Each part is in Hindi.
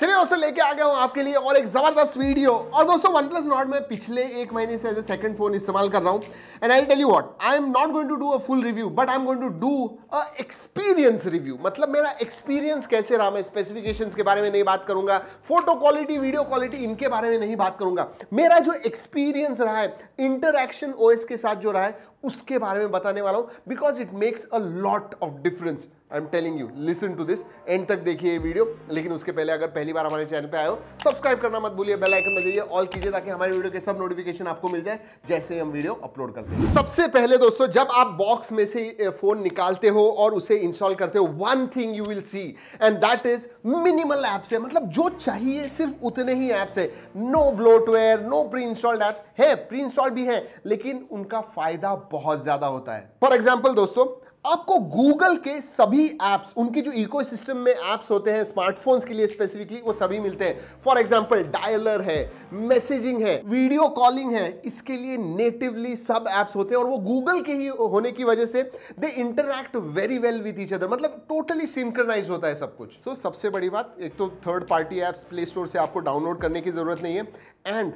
चलिए दोस्तों लेके आ गया हूँ आपके लिए और एक ज़बरदस्त वीडियो और दोस्तों वन प्लस नॉट में पिछले एक महीने से एज ए सेकंड फोन इस्तेमाल कर रहा हूँ and I tell you what I am not going to do a full review but I am going to do a experience review मतलब मेरा एक्सपीरियंस कैसे रहा मैं स्पेसिफिकेशन के बारे में नहीं बात करूंगा फोटो क्वालिटी वीडियो क्वालिटी इनके बारे में नहीं बात करूंगा मेरा जो एक्सपीरियंस रहा है इंटरक्शन ओ के साथ जो रहा है उसके बारे में बताने वाला हूं because it makes a lot of difference I am telling you listen to this end तक देखिए ये वीडियो लेकिन उसके पहले अगर पहली बार हमारे चैनल पे आए हो सब्सक्राइब करना मत भूलिए बेल आइकन बजाइए ऑल कीजिए ताकि हमारे वीडियो के सब नोटिफिकेशन आपको मिल जाए जैसे हम वीडियो अपलोड करते हैं सबसे पहले दोस्तों जब आप बॉक्स में से फोन निकालते हो और उसे इंस्टॉल करते हो one thing you will see and that is minimal apps है मतलब जो चाहिए सिर्फ उतने ही ऐप्स है no bloatware no pre installed apps है प्री इंस्टॉल्ड भी है लेकिन उनका फायदा बहुत ज़्यादा होता है फॉर एग्जाम्पल दोस्तों आपको गूगल के सभी एप्स उनकी जो इकोसिस्टम में एप्स होते हैं स्मार्टफोन्स के लिए स्पेसिफिकली वो सभी मिलते हैं फॉर एग्जाम्पल डायलर है मैसेजिंग है वीडियो कॉलिंग है इसके लिए नेटिवली सब एप्स होते हैं और वो गूगल के ही होने की वजह से they interact very well with each other मतलब टोटली सिंक्रनाइज होता है सब कुछ तो so, सबसे बड़ी बात एक तो third party apps play store से आपको डाउनलोड करने की जरूरत नहीं है एंड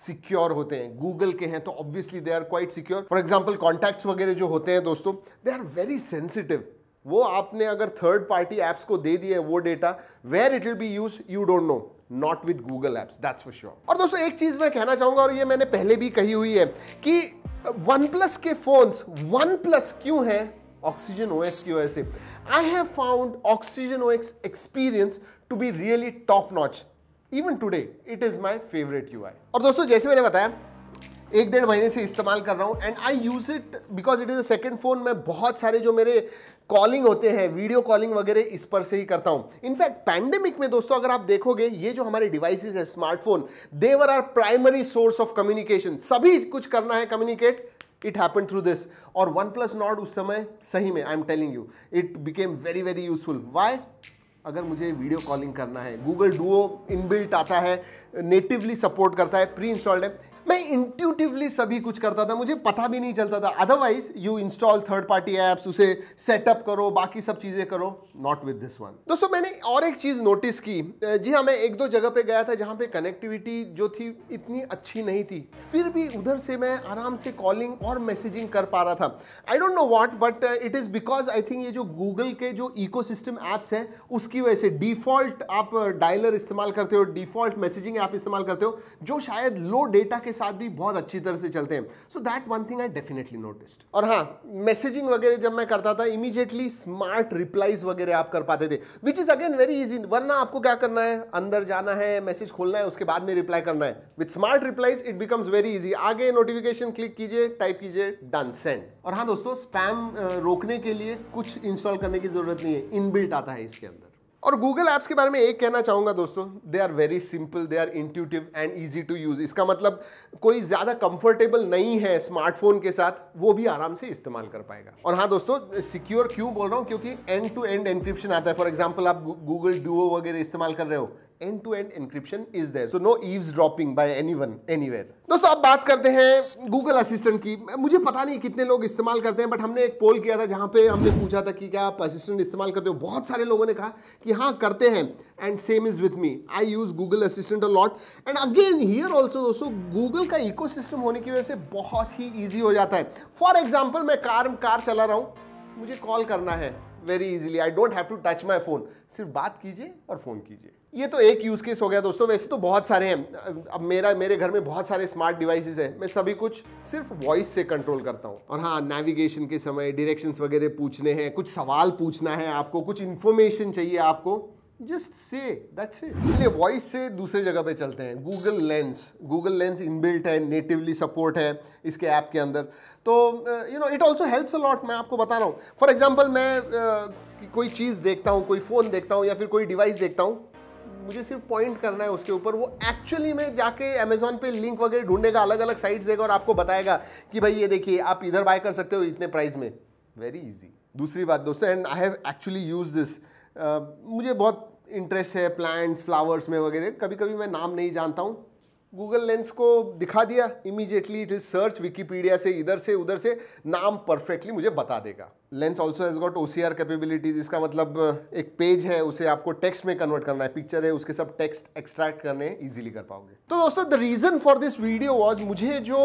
सिक्योर होते हैं गूगल के हैं तो obviously they are quite secure for example contacts वगैरह जो होते हैं दोस्तों दे आर वेरी सेंसिटिव वो आपने अगर थर्ड पार्टी एप्स को दे दिया है वो data where it will be use you don't know not with Google apps that's for sure और दोस्तों एक चीज मैं कहना चाहूंगा और ये मैंने पहले भी कही हुई है कि वन प्लस के फोन्स वन प्लस क्यों है ऑक्सीजन एक्स की वजह से I have found oxygen O X experience to be really top notch even today it is my favourite you और दोस्तों जैसे मैंने बताया एक डेढ़ महीने से इस्तेमाल कर रहा हूँ and I use it because it is a second phone मैं बहुत सारे जो मेरे कॉलिंग होते हैं वीडियो कॉलिंग वगैरह इस पर से ही करता हूँ इनफैक्ट पैंडेमिक में दोस्तों अगर आप देखोगे ये जो हमारे डिवाइसेस है smartphone they are primary source of communication सभी कुछ करना है communicate it happen through this और वन प्लस नॉट उस समय सही में I am telling you it became very very useful why अगर मुझे वीडियो कॉलिंग करना है गूगल डुओ इनबिल्ट आता है नेटिवली सपोर्ट करता है प्री इंस्टॉल्ड है मैं इंट्यूटिवली सभी कुछ करता था मुझे पता भी नहीं चलता था otherwise you install third party apps उसे सेटअप करो बाकी सब चीज़ें करो नॉट विद दिस वन दोस्तों मैंने और एक चीज़ नोटिस की जी हाँ मैं एक दो जगह पे गया था जहां पे कनेक्टिविटी जो थी इतनी अच्छी नहीं थी फिर भी उधर से मैं आराम से कॉलिंग और मैसेजिंग कर पा रहा था I don't know what but it is because I think ये जो गूगल के जो इको सिस्टम एप्स हैं उसकी वजह से डिफॉल्ट आप डायलर इस्तेमाल करते हो डिफॉल्ट मैसेजिंग ऐप इस्तेमाल करते हो जो शायद लो डेटा के साथ भी बहुत अच्छी तरह से चलते हैं so that one thing I definitely noticed और हाँ मैसेजिंग वगैरह जब मैं करता था इमीजिएटली स्मार्ट रिप्लाईज वगैरह आप कर पाते थे which is again very easy वरना आपको क्या करना है अंदर जाना है मैसेज खोलना है उसके बाद में रिप्लाई करना है with smart replies it becomes very easy आगे नोटिफिकेशन क्लिक कीजिए टाइप कीजिए डन सेंड और हाँ दोस्तों स्पैम रोकने के लिए कुछ इंस्टॉल करने की जरूरत नहीं है इनबिल्ट आता है इसके अंदर और गूगल ऐप्स के बारे में एक कहना चाहूंगा दोस्तों they are very simple they are intuitive and easy to use इसका मतलब कोई ज़्यादा कंफर्टेबल नहीं है स्मार्टफोन के साथ वो भी आराम से इस्तेमाल कर पाएगा और हाँ दोस्तों सिक्योर क्यों बोल रहा हूँ क्योंकि एंड टू एंड एनक्रिप्शन आता है फॉर एग्जाम्पल आप गूगल डुओ वगैरह इस्तेमाल कर रहे हो end to end-to-end encryption is there. So no eavesdropping by anyone, anywhere. दोस्तों अब बात करते हैं गूगल असिस्टेंट की मुझे पता नहीं कितने लोग इस्तेमाल करते हैं बट हमने एक पोल किया था जहां पे हमने पूछा था कि क्या आप असिस्टेंट इस्तेमाल करते हो बहुत सारे लोगों ने कहा कि हाँ करते हैं and same is with me I use Google Assistant a lot and again here also दोस्तों गूगल का इकोसिस्टम होने की वजह से बहुत ही ईजी हो जाता है फॉर एग्जाम्पल मैं कार कार चला रहा हूँ मुझे कॉल करना है very easily I don't have to touch my phone सिर्फ बात कीजिए और फ़ोन कीजिए ये तो एक यूज़ केस हो गया दोस्तों वैसे तो बहुत सारे हैं अब मेरा मेरे घर में बहुत सारे स्मार्ट डिवाइसेस हैं मैं सभी कुछ सिर्फ वॉइस से कंट्रोल करता हूँ और हाँ नेविगेशन के समय डायरेक्शंस वगैरह पूछने हैं कुछ सवाल पूछना है आपको कुछ इन्फॉर्मेशन चाहिए आपको जस्ट से दैट्स इट चलिए वॉइस से दूसरे जगह पे चलते हैं Google Lens Google Lens inbuilt है नेटिवली सपोर्ट है इसके ऐप के अंदर तो you know it also helps a lot मैं आपको बता रहा हूँ फॉर एग्जाम्पल मैं uh, कोई चीज़ देखता हूँ कोई फ़ोन देखता हूँ या फिर कोई डिवाइस देखता हूँ मुझे सिर्फ पॉइंट करना है उसके ऊपर वो एक्चुअली में जाके अमेजोन पे लिंक वगैरह ढूंढेगा अलग अलग साइट्स देगा और आपको बताएगा कि भाई ये देखिए आप इधर बाय कर सकते हो इतने प्राइस में वेरी इजी दूसरी बात दोस्तों and I have actually use this मुझे बहुत इंटरेस्ट है प्लांट्स फ्लावर्स में वगैरह कभी कभी मैं नाम नहीं जानता हूँ गूगल लेंस को दिखा दिया immediately it is search Wikipedia से इधर से उधर से नाम परफेक्टली मुझे बता देगा lens also has got O C R capabilities इसका मतलब एक पेज है उसे आपको टेक्स्ट में कन्वर्ट करना है पिक्चर है उसके सब टेक्स्ट एक्सट्रैक्ट करने ईजिली कर पाओगे तो दोस्तों the reason for this video was मुझे जो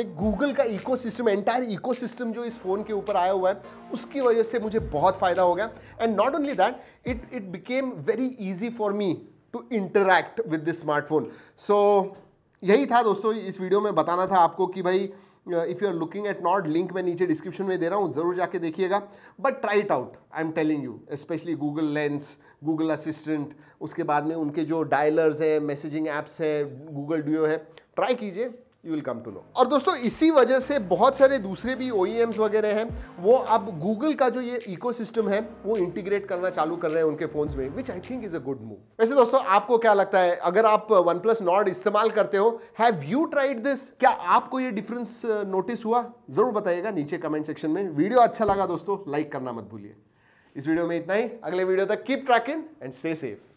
एक गूगल का ecosystem entire ecosystem जो इस फ़ोन के ऊपर आया हुआ है उसकी वजह से मुझे बहुत फ़ायदा हो गया and not only that it it became very easy for me to interact with the smartphone so यही था दोस्तों इस वीडियो में बताना था आपको कि भाई if you are looking at Nord link मैं नीचे डिस्क्रिप्शन में दे रहा हूँ ज़रूर जाके देखिएगा but try it out I am telling you specially Google Lens Google Assistant उसके बाद में उनके जो डायलर्स हैं मैसेजिंग एप्स हैं गूगल ड्यूओ है ट्राई कीजिए you will come to know और दोस्तों इसी वजह से बहुत सारे दूसरे भी ओ e वगैरह हैं वो अब गूगल का जो ये इको है वो इंटीग्रेट करना चालू कर रहे हैं उनके फोन्स में which I think is a good move वैसे दोस्तों आपको क्या लगता है अगर आप वन प्लस नॉट इस्तेमाल करते हो हैव यू ट्राइड दिस क्या आपको ये डिफरेंस नोटिस uh, हुआ जरूर बताइएगा नीचे कमेंट सेक्शन में वीडियो अच्छा लगा दोस्तों लाइक करना मत भूलिए इस वीडियो में इतना ही अगले वीडियो तक keep tracking and stay safe